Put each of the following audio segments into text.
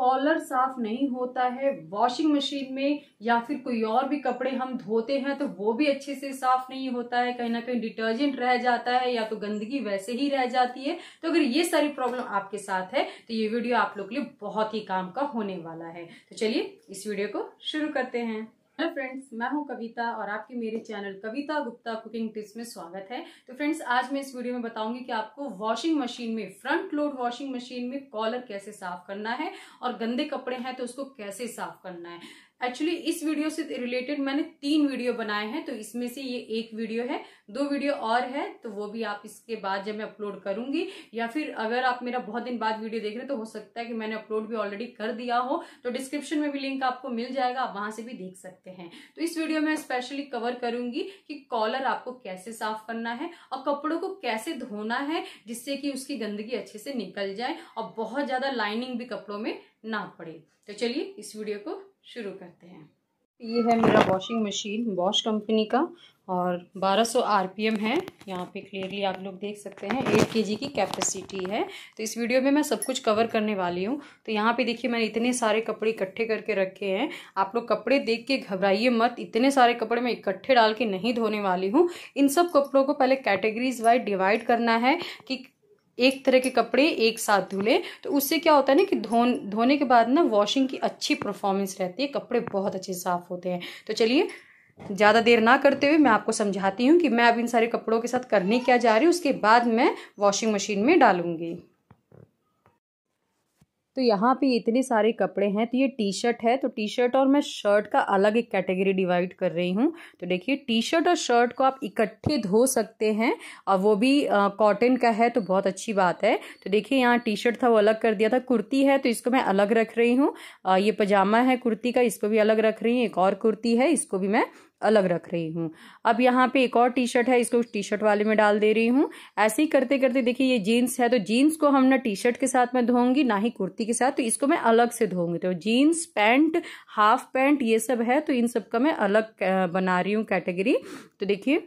collar साफ नहीं होता है वॉशिंग मशीन में या फिर कोई और भी कपड़े हम धोते हैं तो वो भी अच्छे से साफ नहीं होता है कहीं ना कहीं डिटर्जेंट रह जाता है या तो गंदगी वैसे ही रह जाती है तो अगर ये सारी प्रॉब्लम आपके साथ है तो ये वीडियो आप लोग के लिए बहुत ही काम का होने वाला है तो चलिए इस वीडियो को शुरू करते हैं हेलो फ्रेंड्स मैं हूं कविता और आपके मेरे channel Kavita Gupta cooking tips में स्वागत है तो फ्रेंड्स आज मैं इस वीडियो में बताऊंगी कि आपको वॉशिंग मशीन में फ्रंट लोड वॉशिंग मशीन में कॉलर कैसे साफ करना है और गंदे कपड़े हैं तो उसको कैसे साफ करना है एक्चुअली इस वीडियो से रिलेटेड मैंने तीन वीडियो बनाए हैं तो इसमें से ये एक वीडियो है दो वीडियो और है तो वो भी आप इसके बाद जब मैं अपलोड करूंगी या फिर अगर आप मेरा बहुत दिन बाद वीडियो देख रहे हैं तो हो सकता है कि मैंने अपलोड भी ऑलरेडी कर दिया हो तो डिस्क्रिप्शन में भी लिंक आपको मिल जाएगा आप वहां से भी देख सकते हैं तो इस वीडियो में स्पेशली कवर करूंगी कि कॉलर आपको कैसे साफ करना है और कपड़ों को कैसे धोना है जिससे कि उसकी गंदगी अच्छे से निकल जाए और बहुत ज्यादा लाइनिंग भी कपड़ों में ना पड़े तो चलिए इस वीडियो को शुरू करते हैं ये है मेरा वॉशिंग मशीन वॉश कंपनी का और 1200 सौ है यहाँ पे क्लियरली आप लोग देख सकते हैं 8 के की कैपेसिटी है तो इस वीडियो में मैं सब कुछ कवर करने वाली हूँ तो यहाँ पे देखिए मैंने इतने सारे कपड़े इकट्ठे करके रखे हैं आप लोग कपड़े देख के घबराइए मत इतने सारे कपड़े मैं इकट्ठे डाल के नहीं धोने वाली हूँ इन सब कपड़ों को पहले कैटेगरीज वाइज डिवाइड करना है कि एक तरह के कपड़े एक साथ धुले तो उससे क्या होता है ना कि धोन धोने के बाद ना वॉशिंग की अच्छी परफॉर्मेंस रहती है कपड़े बहुत अच्छे साफ होते हैं तो चलिए ज़्यादा देर ना करते हुए मैं आपको समझाती हूँ कि मैं अब इन सारे कपड़ों के साथ करने क्या जा रही हूँ उसके बाद मैं वॉशिंग मशीन में डालूंगी तो यहाँ पे इतने सारे कपड़े हैं तो ये टी शर्ट है तो टी शर्ट और मैं शर्ट का अलग एक कैटेगरी डिवाइड कर रही हूँ तो देखिए टी शर्ट और शर्ट को आप इकट्ठे धो सकते हैं और वो भी कॉटन का है तो बहुत अच्छी बात है तो देखिए यहाँ टी शर्ट था वो अलग कर दिया था कुर्ती है तो इसको मैं अलग रख रही हूँ ये पजामा है कुर्ती का इसको भी अलग रख रही हूँ एक और कुर्ती है इसको भी मैं अलग रख रही हूँ अब यहाँ पे एक और टी शर्ट है इसको टी शर्ट वाले में डाल दे रही हूँ ऐसे ही करते करते देखिए ये जीन्स है तो जीन्स को हम ना टी शर्ट के साथ में धोऊंगी ना ही कुर्ती के साथ तो इसको मैं अलग से धोऊंगी तो जीन्स पैंट हाफ पैंट ये सब है तो इन सब का मैं अलग बना रही हूँ कैटेगरी तो देखिए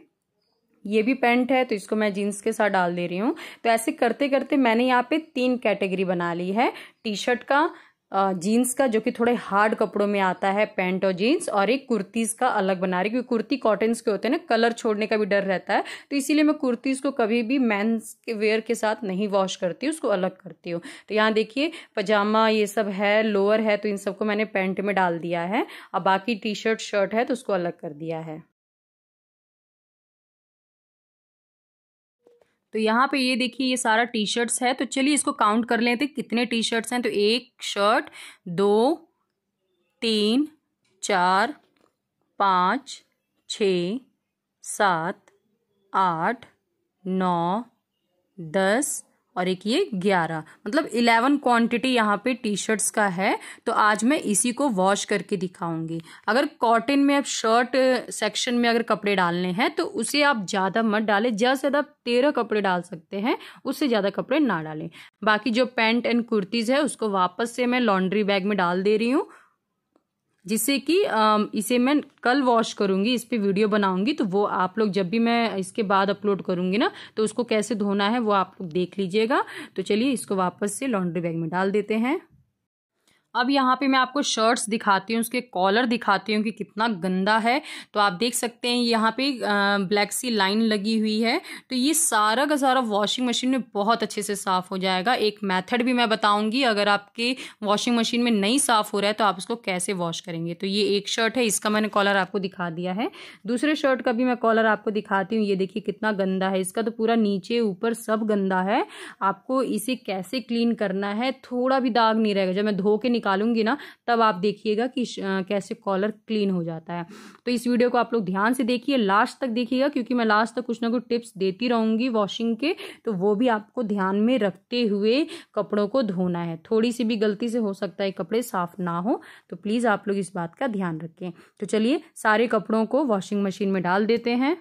ये भी पैंट है तो इसको मैं जीन्स के साथ डाल दे रही हूँ तो ऐसे करते करते मैंने यहाँ पे तीन कैटेगरी बना ली है टी शर्ट का जीन्स का जो कि थोड़े हार्ड कपड़ों में आता है पैंट और जीन्स और एक कुर्तीज़ का अलग बना रही क्योंकि कुर्ती कॉटन्स के होते हैं ना कलर छोड़ने का भी डर रहता है तो इसीलिए मैं कुर्तीज़ को कभी भी मैंस के वेयर के साथ नहीं वॉश करती उसको अलग करती हूँ तो यहाँ देखिए पजामा ये सब है लोअर है तो इन सबको मैंने पैंट में डाल दिया है और बाकी टी शर्ट शर्ट है तो उसको अलग कर दिया है तो यहाँ पे ये देखिए ये सारा टी शर्ट्स है तो चलिए इसको काउंट कर लेते कितने टी शर्ट्स हैं तो एक शर्ट दो तीन चार पाँच छ सात आठ नौ दस और एक ये ग्यारह मतलब इलेवन क्वांटिटी यहाँ पे टी शर्ट्स का है तो आज मैं इसी को वॉश करके दिखाऊंगी अगर कॉटन में आप शर्ट सेक्शन में अगर कपड़े डालने हैं तो उसे आप ज़्यादा मत डालें ज़्यादा से ज़्यादा आप तेरह कपड़े डाल सकते हैं उससे ज़्यादा कपड़े ना डालें बाकी जो पैंट एंड कुर्तीज़ है उसको वापस से मैं लॉन्ड्री बैग में डाल दे रही हूँ जिससे कि इसे मैं कल वॉश करूंगी इस पर वीडियो बनाऊँगी तो वो आप लोग जब भी मैं इसके बाद अपलोड करूँगी ना तो उसको कैसे धोना है वो आप लोग देख लीजिएगा तो चलिए इसको वापस से लॉन्ड्री बैग में डाल देते हैं अब यहाँ पे मैं आपको शर्ट्स दिखाती हूँ उसके कॉलर दिखाती हूँ कि कितना गंदा है तो आप देख सकते हैं यहाँ पे ब्लैक सी लाइन लगी हुई है तो ये सारा का सारा वॉशिंग मशीन में बहुत अच्छे से साफ़ हो जाएगा एक मेथड भी मैं बताऊँगी अगर आपके वॉशिंग मशीन में नहीं साफ़ हो रहा है तो आप उसको कैसे वॉश करेंगे तो ये एक शर्ट है इसका मैंने कॉलर आपको दिखा दिया है दूसरे शर्ट का भी मैं कॉलर आपको दिखाती हूँ ये देखिए कितना गंदा है इसका तो पूरा नीचे ऊपर सब गंदा है आपको इसे कैसे क्लीन करना है थोड़ा भी दाग नहीं रहेगा जब मैं धो के निकालूंगी ना तब आप देखिएगा कि कैसे कॉलर क्लीन हो जाता है तो इस वीडियो को आप लोग ध्यान से देखिए लास्ट तक देखिएगा क्योंकि मैं लास्ट तक कुछ ना कुछ टिप्स देती रहूंगी वॉशिंग के तो वो भी आपको ध्यान में रखते हुए कपड़ों को धोना है थोड़ी सी भी गलती से हो सकता है कपड़े साफ ना हो तो प्लीज़ आप लोग इस बात का ध्यान रखें तो चलिए सारे कपड़ों को वॉशिंग मशीन में डाल देते हैं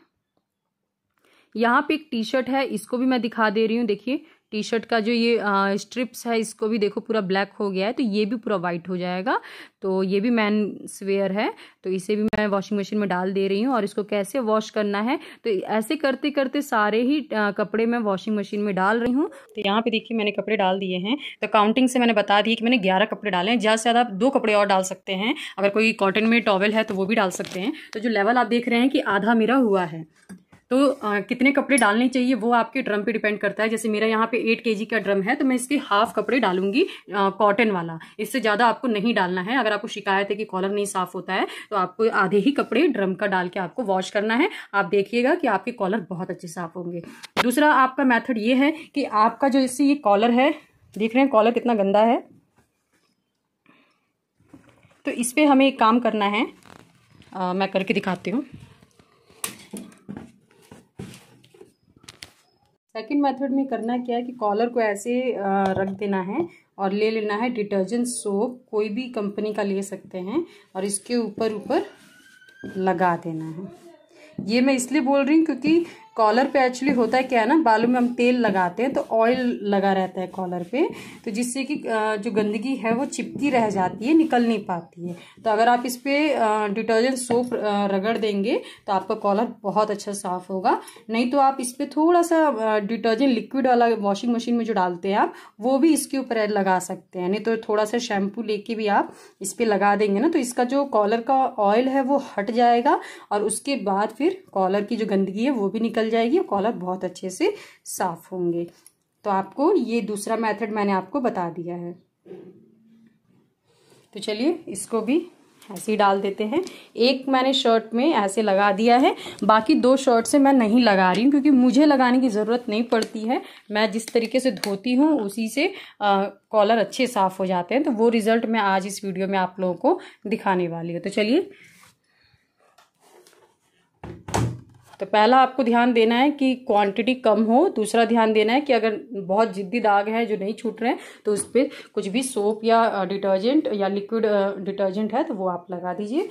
यहाँ पे एक टी शर्ट है इसको भी मैं दिखा दे रही हूँ देखिए टी शर्ट का जो ये आ, स्ट्रिप्स है इसको भी देखो पूरा ब्लैक हो गया है तो ये भी पूरा वाइट हो जाएगा तो ये भी मैन स्वेयर है तो इसे भी मैं वॉशिंग मशीन में डाल दे रही हूँ और इसको कैसे वॉश करना है तो ऐसे करते करते सारे ही कपड़े मैं वॉशिंग मशीन में डाल रही हूँ तो यहाँ पे देखिए मैंने कपड़े डाल दिए हैं तो काउंटिंग से मैंने बता दी कि मैंने ग्यारह कपड़े डाले हैं ज़्यादा से ज़्यादा आप दो कपड़े और डाल सकते हैं अगर कोई कॉटन में टॉवल है तो वो भी डाल सकते हैं तो जो लेवल आप देख रहे हैं कि आधा मेरा हुआ है तो आ, कितने कपड़े डालने चाहिए वो आपके ड्रम पे डिपेंड करता है जैसे मेरा यहाँ पे एट के का ड्रम है तो मैं इसके हाफ कपड़े डालूंगी कॉटन वाला इससे ज़्यादा आपको नहीं डालना है अगर आपको शिकायत है कि कॉलर नहीं साफ होता है तो आपको आधे ही कपड़े ड्रम का डाल के आपको वॉश करना है आप देखिएगा कि आपके कॉलर बहुत अच्छे साफ होंगे दूसरा आपका मैथड ये है कि आपका जो इससे ये कॉलर है देख रहे हैं कॉलर कितना गंदा है तो इस पर हमें एक काम करना है आ, मैं करके दिखाती हूँ सेकेंड मेथड में करना क्या है कि कॉलर को ऐसे रख देना है और ले लेना है डिटर्जेंट सोप कोई भी कंपनी का ले सकते हैं और इसके ऊपर ऊपर लगा देना है ये मैं इसलिए बोल रही हूँ क्योंकि कॉलर पे एक्चुअली होता है क्या है ना बालों में हम तेल लगाते हैं तो ऑयल लगा रहता है कॉलर पे तो जिससे कि जो गंदगी है वो चिपकी रह जाती है निकल नहीं पाती है तो अगर आप इस पर डिटर्जेंट सोप रगड़ देंगे तो आपका कॉलर बहुत अच्छा साफ होगा नहीं तो आप इस पर थोड़ा सा डिटर्जेंट लिक्विड वाला वॉशिंग मशीन में जो डालते हैं आप वो भी इसके ऊपर लगा सकते हैं नहीं तो थोड़ा सा शैम्पू लेके भी आप इस पर लगा देंगे ना तो इसका जो कॉलर का ऑयल है वो हट जाएगा और उसके बाद फिर कॉलर की जो गंदगी है वो भी निकल निकल जाएगी और कॉलर बहुत अच्छे से साफ होंगे तो आपको ये दूसरा मेथड मैंने आपको बता दिया है तो चलिए इसको भी ऐसे ही डाल देते हैं एक मैंने शर्ट में ऐसे लगा दिया है बाकी दो शर्ट से मैं नहीं लगा रही हूँ क्योंकि मुझे लगाने की ज़रूरत नहीं पड़ती है मैं जिस तरीके से धोती हूँ उसी से कॉलर अच्छे साफ़ हो जाते हैं तो वो रिज़ल्ट मैं आज इस वीडियो में आप लोगों को दिखाने वाली हूँ तो चलिए तो पहला आपको ध्यान देना है कि क्वांटिटी कम हो दूसरा ध्यान देना है कि अगर बहुत जिद्दी दाग है जो नहीं छूट रहे हैं तो उस पर कुछ भी सोप या डिटर्जेंट या लिक्विड डिटर्जेंट है तो वो आप लगा दीजिए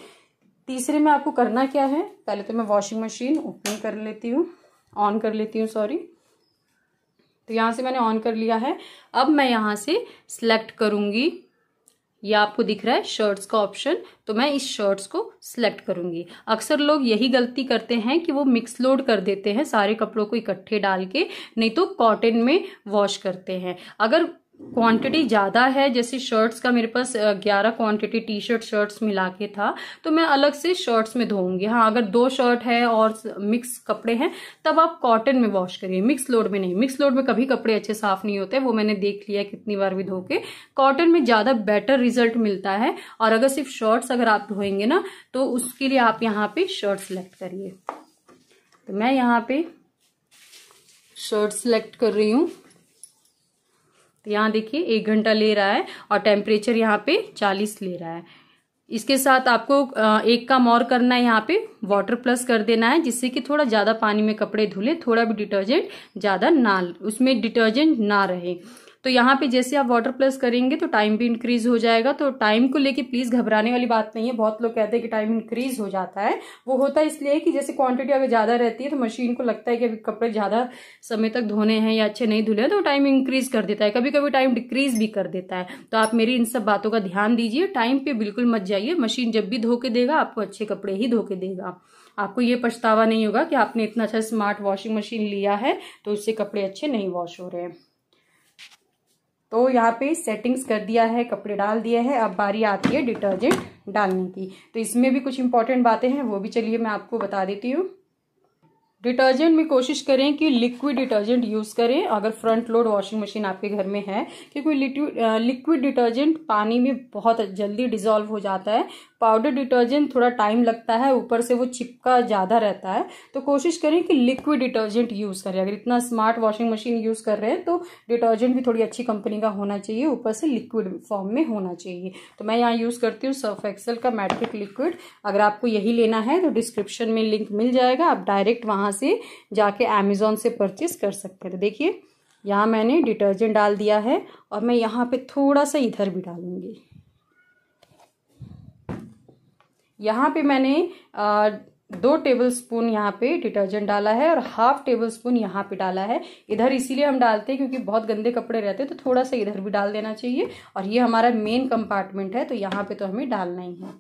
तीसरे में आपको करना क्या है पहले तो मैं वॉशिंग मशीन ओपन कर लेती हूँ ऑन कर लेती हूँ सॉरी तो यहाँ से मैंने ऑन कर लिया है अब मैं यहाँ से सिलेक्ट करूँगी ये आपको दिख रहा है शर्ट्स का ऑप्शन तो मैं इस शर्ट्स को सिलेक्ट करूंगी अक्सर लोग यही गलती करते हैं कि वो मिक्स लोड कर देते हैं सारे कपड़ों को इकट्ठे डाल के नहीं तो कॉटन में वॉश करते हैं अगर क्वांटिटी ज़्यादा है जैसे शर्ट्स का मेरे पास ग्यारह क्वांटिटी टी शर्ट शर्ट्स मिला के था तो मैं अलग से शर्ट्स में धोऊंगी हाँ अगर दो शर्ट है और मिक्स कपड़े हैं तब आप कॉटन में वॉश करिए मिक्स लोड में नहीं मिक्स लोड में कभी कपड़े अच्छे साफ नहीं होते वो मैंने देख लिया कितनी बार भी धो के कॉटन में ज़्यादा बेटर रिजल्ट मिलता है और अगर सिर्फ शर्ट्स अगर आप धोएंगे ना तो उसके लिए आप यहाँ पर शर्ट सेलेक्ट करिए तो मैं यहाँ पे शर्ट सेलेक्ट कर रही हूँ तो यहाँ देखिए एक घंटा ले रहा है और टेम्परेचर यहाँ पे चालीस ले रहा है इसके साथ आपको एक काम और करना है यहाँ पे वाटर प्लस कर देना है जिससे कि थोड़ा ज़्यादा पानी में कपड़े धुले थोड़ा भी डिटर्जेंट ज़्यादा ना उसमें डिटर्जेंट ना रहे तो यहाँ पे जैसे आप वाटर प्लस करेंगे तो टाइम भी इंक्रीज हो जाएगा तो टाइम को लेके प्लीज घबराने वाली बात नहीं है बहुत लोग कहते हैं कि टाइम इंक्रीज हो जाता है वो होता है इसलिए कि जैसे क्वांटिटी अगर ज्यादा रहती है तो मशीन को लगता है कि अभी कपड़े ज्यादा समय तक धोने हैं या अच्छे नहीं धुले तो टाइम इंक्रीज कर देता है कभी कभी टाइम डिक्रीज भी कर देता है तो आप मेरी इन सब बातों का ध्यान दीजिए टाइम पे बिल्कुल मत जाइए मशीन जब भी धो के देगा आपको अच्छे कपड़े ही धो के देगा आपको ये पछतावा नहीं होगा कि आपने इतना अच्छा स्मार्ट वॉशिंग मशीन लिया है तो उससे कपड़े अच्छे नहीं वॉश हो रहे हैं तो यहाँ पे सेटिंग्स कर दिया है कपड़े डाल दिए हैं अब बारी आती है डिटर्जेंट डालने की तो इसमें भी कुछ इंपॉर्टेंट बातें हैं वो भी चलिए मैं आपको बता देती हूँ डिटर्जेंट में कोशिश करें कि लिक्विड डिटर्जेंट यूज़ करें अगर फ्रंट लोड वॉशिंग मशीन आपके घर में है क्योंकि लिक्विड डिटर्जेंट पानी में बहुत जल्दी डिजोल्व हो जाता है पाउडर डिटर्जेंट थोड़ा टाइम लगता है ऊपर से वो चिपका ज़्यादा रहता है तो कोशिश करें कि लिक्विड डिटर्जेंट यूज़ करें अगर इतना स्मार्ट वॉशिंग मशीन यूज़ कर रहे हैं तो डिटर्जेंट भी थोड़ी अच्छी कंपनी का होना चाहिए ऊपर से लिक्विड फॉर्म में होना चाहिए तो मैं यहाँ यूज़ करती हूँ सर्फ एक्सल का मैट्रिक लिक्विड अगर आपको यही लेना है तो डिस्क्रिप्शन में लिंक मिल जाएगा आप डायरेक्ट वहाँ से जाके अमेज़ोन से परचेज़ कर सकते थे देखिए यहाँ मैंने डिटर्जेंट डाल दिया है और मैं यहाँ पे थोड़ा सा इधर भी डालूँगी यहाँ पे मैंने आ, दो टेबल स्पून यहाँ पे डिटर्जेंट डाला है और हाफ टेबल स्पून यहाँ पे डाला है इधर इसीलिए हम डालते हैं क्योंकि बहुत गंदे कपड़े रहते हैं तो थोड़ा सा इधर भी डाल देना चाहिए और ये हमारा मेन कंपार्टमेंट है तो यहाँ पे तो हमें डालना ही है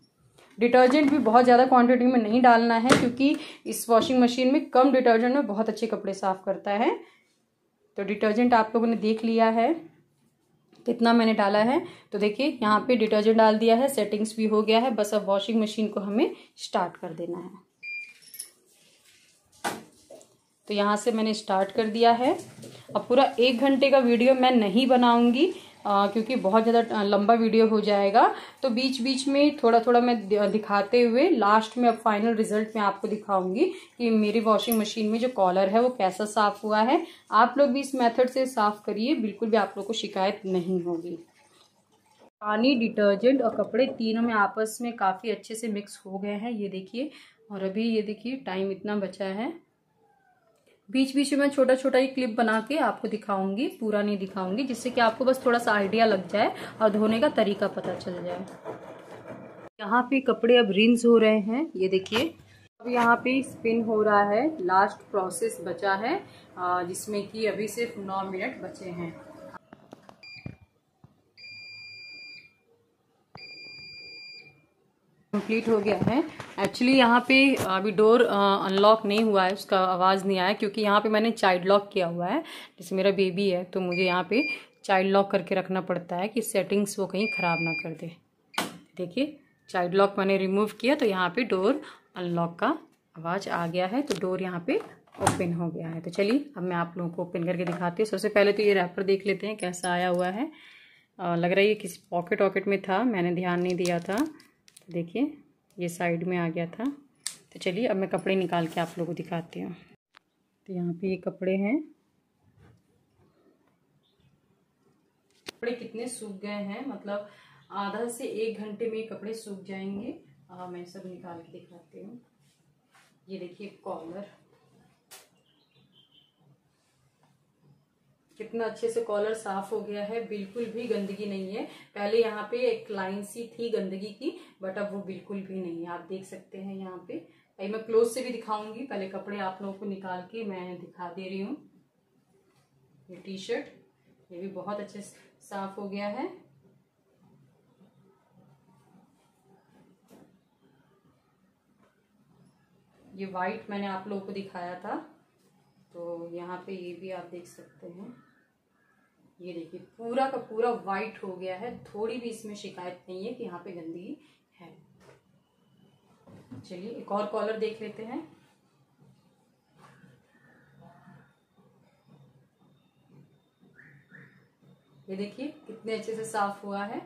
डिटर्जेंट भी बहुत ज़्यादा क्वांटिटी में नहीं डालना है क्योंकि इस वॉशिंग मशीन में कम डिटर्जेंट में बहुत अच्छे कपड़े साफ़ करता है तो डिटर्जेंट आप लोगों ने देख लिया है कितना मैंने डाला है तो देखिए यहाँ पे डिटर्जेंट डाल दिया है सेटिंग्स भी हो गया है बस अब वॉशिंग मशीन को हमें स्टार्ट कर देना है तो यहाँ से मैंने स्टार्ट कर दिया है अब पूरा एक घंटे का वीडियो मैं नहीं बनाऊंगी आ, क्योंकि बहुत ज़्यादा लंबा वीडियो हो जाएगा तो बीच बीच में थोड़ा थोड़ा मैं दिखाते हुए लास्ट में अब फाइनल रिजल्ट में आपको दिखाऊंगी कि मेरी वॉशिंग मशीन में जो कॉलर है वो कैसा साफ़ हुआ है आप लोग भी इस मेथड से साफ़ करिए बिल्कुल भी आप लोग को शिकायत नहीं होगी पानी डिटर्जेंट और कपड़े तीनों में आपस में काफ़ी अच्छे से मिक्स हो गए हैं ये देखिए और अभी ये देखिए टाइम इतना बचा है बीच बीच में छोटा छोटा ही क्लिप बना के आपको दिखाऊंगी पूरा नहीं दिखाऊंगी जिससे कि आपको बस थोड़ा सा आइडिया लग जाए और धोने का तरीका पता चल जाए यहाँ पे कपड़े अब रिंस हो रहे हैं ये देखिए अब यहाँ पे स्पिन हो रहा है लास्ट प्रोसेस बचा है जिसमें कि अभी सिर्फ नौ मिनट बचे हैं कंप्लीट हो गया है एक्चुअली यहाँ पे अभी डोर अनलॉक नहीं हुआ है उसका आवाज़ नहीं आया क्योंकि यहाँ पे मैंने चाइल्ड लॉक किया हुआ है जैसे मेरा बेबी है तो मुझे यहाँ पे चाइल्ड लॉक करके रखना पड़ता है कि सेटिंग्स वो कहीं ख़राब ना कर दे देखिए चाइल्ड लॉक मैंने रिमूव किया तो यहाँ पे डोर अनलॉक का आवाज़ आ गया है तो डोर यहाँ पर ओपन हो गया है तो चलिए अब मैं आप लोगों को ओपन करके दिखाती हूँ सबसे पहले तो ये रैपर देख लेते हैं कैसा आया हुआ है लग रहा है ये किसी पॉकेट वॉकेट में था मैंने ध्यान नहीं दिया था देखिए ये साइड में आ गया था तो चलिए अब मैं कपड़े निकाल के आप लोगों को दिखाती हूँ तो यहाँ पे ये कपड़े हैं कपड़े कितने सूख गए हैं मतलब आधा से एक घंटे में कपड़े सूख जाएंगे आ, मैं सब निकाल के दिखाती हूँ ये देखिए कॉलर कितना अच्छे से कॉलर साफ हो गया है बिल्कुल भी गंदगी नहीं है पहले यहाँ पे एक लाइन सी थी गंदगी की बट अब वो बिल्कुल भी नहीं है आप देख सकते हैं यहाँ पे भाई मैं क्लोज से भी दिखाऊंगी पहले कपड़े आप लोगों को निकाल के मैं दिखा दे रही हूँ ये टी शर्ट ये भी बहुत अच्छे साफ हो गया है ये व्हाइट मैंने आप लोगों को दिखाया था तो यहाँ पे ये भी आप देख सकते हैं ये देखिए पूरा का पूरा वाइट हो गया है थोड़ी भी इसमें शिकायत नहीं है कि यहाँ पे गंदगी है चलिए एक और कॉलर देख लेते हैं ये देखिए कितने अच्छे से साफ हुआ है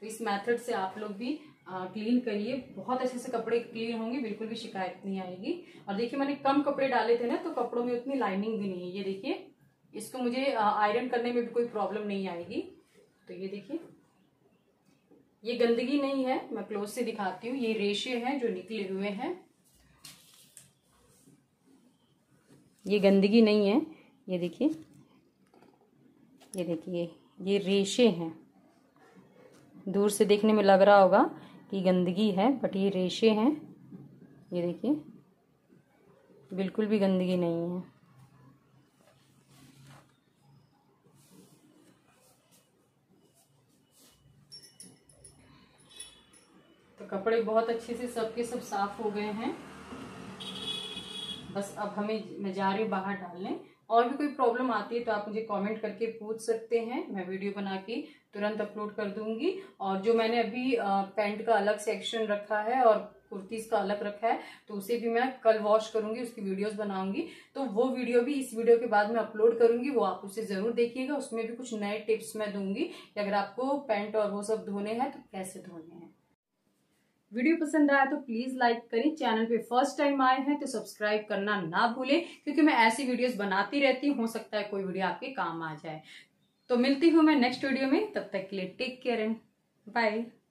तो इस मेथड से आप लोग भी क्लीन करिए बहुत अच्छे से कपड़े क्लीन होंगे बिल्कुल भी शिकायत नहीं आएगी और देखिए मैंने कम कपड़े डाले थे ना तो कपड़ों में उतनी लाइनिंग भी नहीं है ये देखिए इसको मुझे आयरन करने में भी कोई प्रॉब्लम नहीं आएगी तो ये देखिए ये गंदगी नहीं है मैं क्लोज से दिखाती हूँ ये रेशे हैं जो निकले हुए हैं ये गंदगी नहीं है ये देखिए ये देखिए ये रेशे हैं दूर से देखने में लग रहा होगा की गंदगी है बट ये रेशे हैं ये देखिए बिल्कुल भी गंदगी नहीं है तो कपड़े बहुत अच्छे से सबके सब साफ हो गए हैं बस अब हमें मैं जा रही बाहर डालने और भी कोई प्रॉब्लम आती है तो आप मुझे कमेंट करके पूछ सकते हैं मैं वीडियो बना के तुरंत अपलोड कर दूंगी और जो मैंने अभी पैंट का अलग सेक्शन रखा है और कुर्तीज़ का अलग रखा है तो उसे भी मैं कल वॉश करूंगी उसकी वीडियोस बनाऊंगी तो वो वीडियो भी इस वीडियो के बाद मैं अपलोड करूंगी वो आप उसे ज़रूर देखिएगा उसमें भी कुछ नए टिप्स मैं दूंगी कि अगर आपको पैंट और वो सब धोने हैं तो कैसे धोने हैं वीडियो पसंद आया तो प्लीज लाइक करें चैनल पे फर्स्ट टाइम आए हैं तो सब्सक्राइब करना ना भूलें क्योंकि मैं ऐसी वीडियोस बनाती रहती हूँ हो सकता है कोई वीडियो आपके काम आ जाए तो मिलती हूँ मैं नेक्स्ट वीडियो में तब तक के लिए टेक केयर एंड बाय